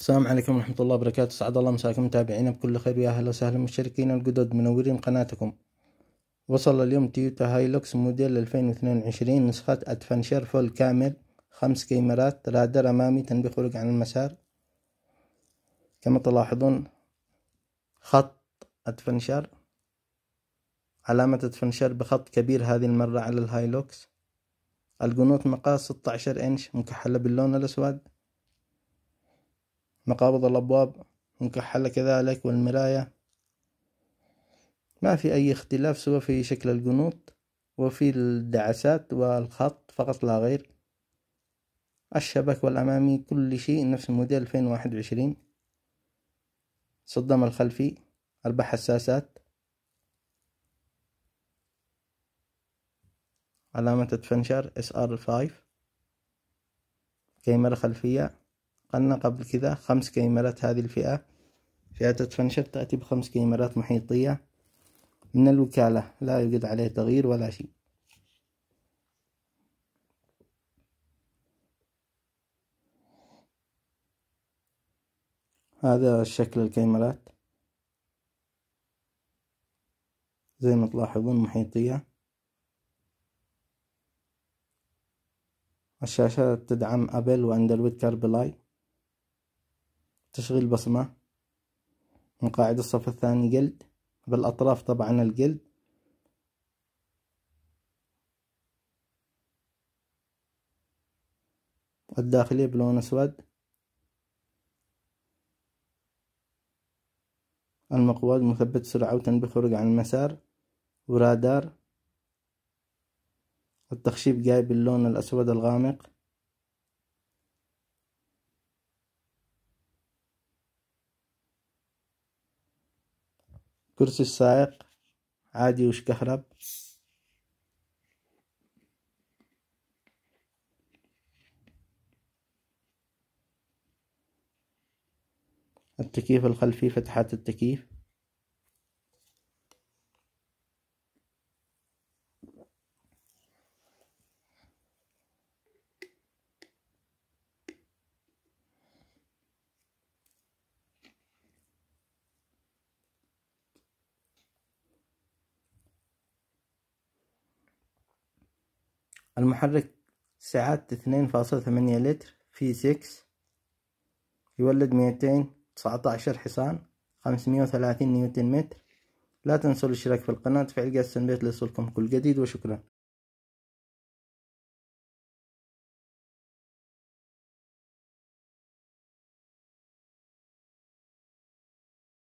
السلام عليكم ورحمة الله وبركاته سعد الله مساكم متابعينا بكل خير ويا أهلا وسهلا مشتركين الجدد منورين قناتكم وصل اليوم تويوتا هايلوكس موديل 2022 نسخة أدفنشر فول كامل خمس كاميرات رادار أمامي تنبيه خروج عن المسار كما تلاحظون خط أدفنشر علامة أدفنشر بخط كبير هذه المرة على الهايلوكس القنوط مقاس 16 إنش مكحلة باللون الأسود مقابض الأبواب مكحلة كذلك والمراية ما في أي اختلاف سوى في شكل القنوط وفي الدعسات والخط فقط لا غير الشبك والأمامي كل شيء نفس موديل 2021 صدام الخلفي أربع حساسات علامة تفنشر اس ار 5 كاميرا خلفية قلنا قبل كذا خمس كاميرات هذه الفئة فئة تفنشر تأتي بخمس كاميرات محيطية من الوكالة لا يوجد عليه تغيير ولا شيء هذا شكل الكاميرات زي ما تلاحظون محيطية الشاشة تدعم أبل وأندرويد كاربلاي تشغيل بصمة من قاعدة الصف الثاني جلد بالأطراف طبعا الجلد الداخلية بلون أسود المقود مثبت سرعة وتنبيه خروج عن المسار ورادار التخشيب جاي باللون الأسود الغامق كرسي السائق عادي وش كهرب التكييف الخلفي فتحات التكييف المحرك سعة اثنين فاصلة ثمانية لتر في سكس يولد ميتين تسعة عشر حصان خمسمية وثلاثين نيوتن متر لا تنسوا الاشتراك في القناة وتفعيل جرس التنبيه ليصلكم كل جديد وشكرا